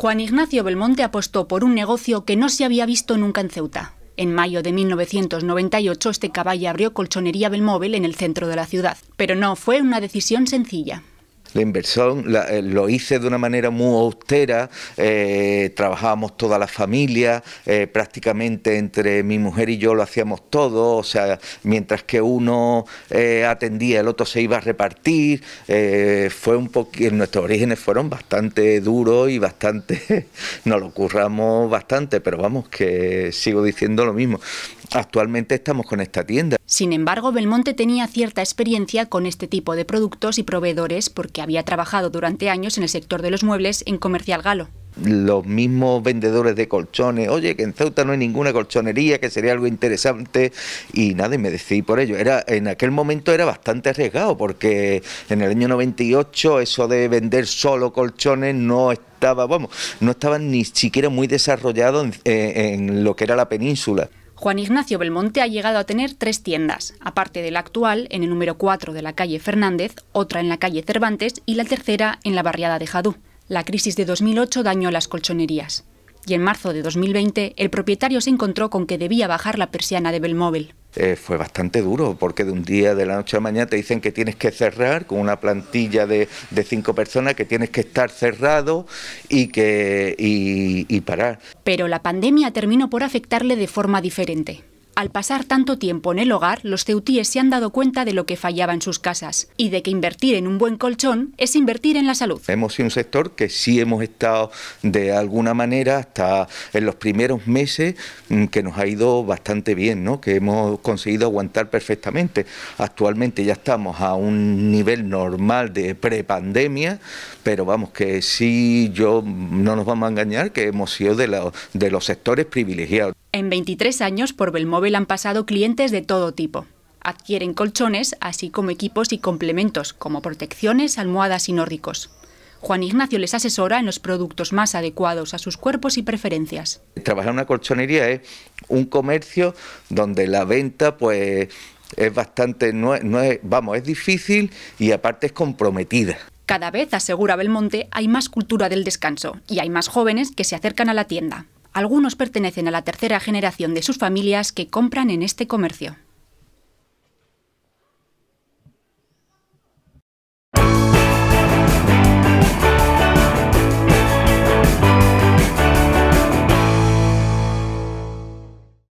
Juan Ignacio Belmonte apostó por un negocio que no se había visto nunca en Ceuta. En mayo de 1998 este caballo abrió Colchonería Belmóvel en el centro de la ciudad, pero no fue una decisión sencilla. La inversión eh, lo hice de una manera muy austera, eh, trabajábamos toda la familia, eh, prácticamente entre mi mujer y yo lo hacíamos todo, o sea, mientras que uno atendía, el otro se iba a repartir, fue un poquito, nuestros orígenes fueron bastante duros y bastante, nos lo curramos bastante, pero vamos, que sigo diciendo lo mismo actualmente estamos con esta tienda. Sin embargo, Belmonte tenía cierta experiencia con este tipo de productos y proveedores porque había trabajado durante años en el sector de los muebles en Comercial Galo los mismos vendedores de colchones, oye, que en Ceuta no hay ninguna colchonería, que sería algo interesante, y nada, y me decidí por ello. Era, en aquel momento era bastante arriesgado, porque en el año 98 eso de vender solo colchones no estaba, vamos, no estaba ni siquiera muy desarrollado en eh, lo que era la península. Juan Ignacio Belmonte ha llegado a tener tres tiendas, aparte de la actual, en el número 4 de la calle Fernández, otra en la calle Cervantes y la tercera en la barriada de Jadú. La crisis de 2008 dañó las colchonerías. Y en marzo de 2020, el propietario se encontró con que debía bajar la persiana de Belmóvil. Eh, fue bastante duro, porque de un día de la noche a la mañana te dicen que tienes que cerrar con una plantilla de, cinco personas, que tienes que estar cerrado y, que, y parar. Pero la pandemia terminó por afectarle de forma diferente. Al pasar tanto tiempo en el hogar, los ceutíes se han dado cuenta de lo que fallaba en sus casas y de que invertir en un buen colchón es invertir en la salud. Hemos sido un sector que sí hemos estado de alguna manera hasta en los primeros meses mm, que nos ha ido bastante bien, ¿no? que hemos conseguido aguantar perfectamente. Actualmente ya estamos a un nivel normal de prepandemia, pero vamos que sí, yo no nos vamos a engañar que hemos sido de, de los sectores privilegiados. En 23 años por Belmóvil han pasado clientes de todo tipo. Adquieren colchones, así como equipos y complementos, como protecciones, almohadas y nórdicos. Juan Ignacio les asesora en los productos más adecuados a sus cuerpos y preferencias. Trabajar en una colchonería es un comercio donde la venta pues es bastante vamos, es difícil y aparte es comprometida. Cada vez, asegura Belmonte, hay más cultura del descanso y hay más jóvenes que se acercan a la tienda. Algunos pertenecen a la tercera generación de sus familias que compran en este comercio.